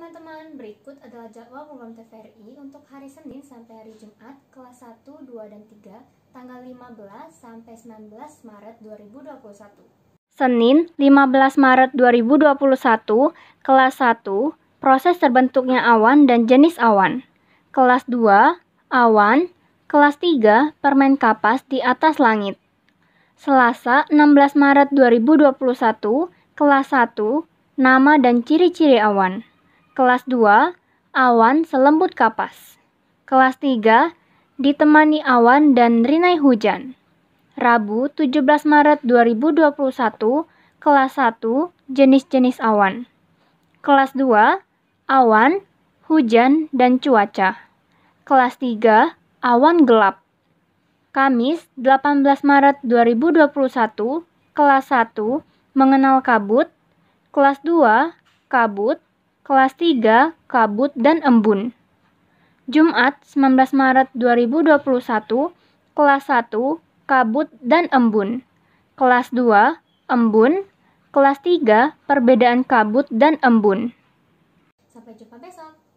teman-teman, berikut adalah jadwal program TVRI untuk hari Senin sampai hari Jumat kelas 1, 2, dan 3 tanggal 15 sampai 19 Maret 2021. Senin 15 Maret 2021, kelas 1, proses terbentuknya awan dan jenis awan. Kelas 2, awan. Kelas 3, permen kapas di atas langit. Selasa 16 Maret 2021, kelas 1, nama dan ciri-ciri awan. Kelas 2, awan selembut kapas. Kelas 3, ditemani awan dan rinai hujan. Rabu, 17 Maret 2021, kelas 1, jenis-jenis awan. Kelas 2, awan, hujan, dan cuaca. Kelas 3, awan gelap. Kamis, 18 Maret 2021, kelas 1, mengenal kabut. Kelas 2, kabut, kelas 3 kabut dan embun. Jumat, 19 Maret 2021, kelas 1 kabut dan embun. Kelas 2 embun, kelas 3 perbedaan kabut dan embun. Sampai jumpa besok.